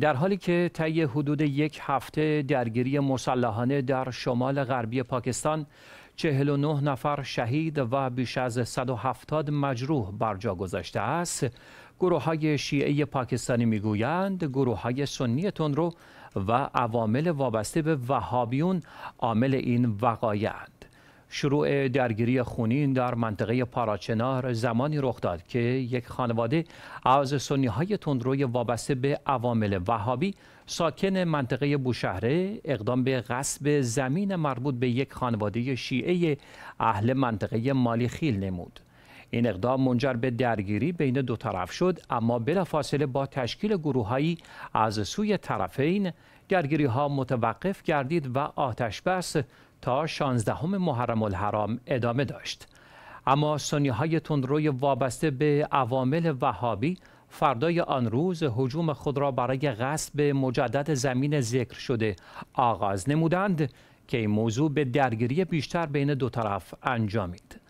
در حالی که طی حدود یک هفته درگیری مسلحانه در شمال غربی پاکستان 49 نفر شهید و بیش از 170 مجروح بر جا گذاشته است گروه های شیعه پاکستانی میگویند گروه های سنی تندرو و عوامل وابسته به وهابیون عامل این وقایع شروع درگیری خونین در منطقه پاراچنار زمانی رخ داد که یک خانواده از سنی های تندروی وابسته به عوامل وهابی ساکن منطقه بوشهره اقدام به غصب زمین مربوط به یک خانواده شیعه اهل منطقه مالی خیل نمود. این اقدام منجر به درگیری بین دو طرف شد اما بلافاصله با تشکیل گروههایی از سوی طرفین درگیری ها متوقف گردید و آتش بس تا 16 محرم الحرام ادامه داشت اما سنی های تندروی وابسته به عوامل وهابی فردای آن روز حجوم خود را برای غصب مجدد زمین ذکر شده آغاز نمودند که این موضوع به درگیری بیشتر بین دو طرف انجامید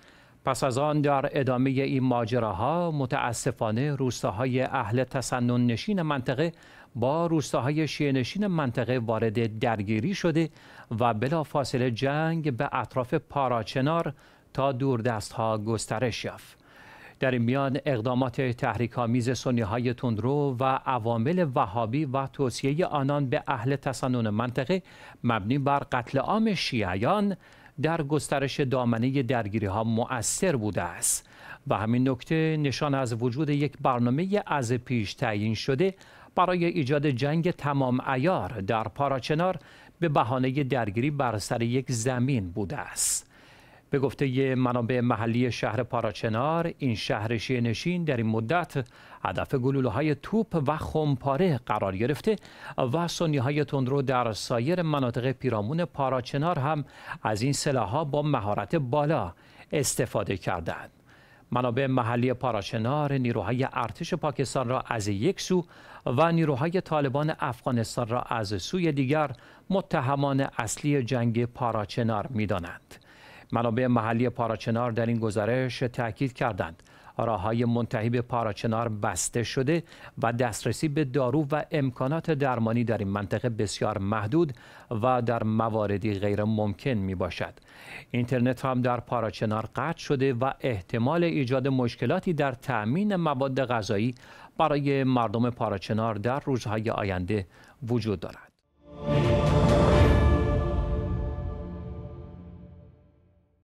پس از آن در ادامه این ماجراها متاسفانه روستاهای اهل تسنن نشین منطقه با روستاهای شیعه منطقه وارد درگیری شده و فاصله جنگ به اطراف پاراچنار تا دوردستها ها گسترش یافت در این میان اقدامات تحریک‌آمیز سنی‌های تندرو و عوامل وهابی و توصیه آنان به اهل تسنن منطقه مبنی بر قتل عام شیعیان در گسترش دامنه درگیری ها مؤثر بوده است و همین نکته نشان از وجود یک برنامه از پیش تعیین شده برای ایجاد جنگ تمام ایار در پاراچنار به بهانه درگیری بر سر یک زمین بوده است به گفته منابع محلی شهر پاراچنار این شهر نشین در این مدت هدف گلوله های توپ و خمپاره قرار گرفته و سنی های تندرو در سایر مناطق پیرامون پاراچنار هم از این سلاح با مهارت بالا استفاده کردند. منابع محلی پاراچنار نیروهای ارتش پاکستان را از یک سو و نیروهای طالبان افغانستان را از سوی دیگر متهمان اصلی جنگ پاراچنار میدانند. منابع محلی پاراچنار در این گزارش تاکید کردند راههای منتهی به پاراچنار بسته شده و دسترسی به دارو و امکانات درمانی در این منطقه بسیار محدود و در مواردی غیر ممکن می باشد. اینترنت هم در پاراچنار قطع شده و احتمال ایجاد مشکلاتی در تأمین مواد غذایی برای مردم پاراچنار در روزهای آینده وجود دارد.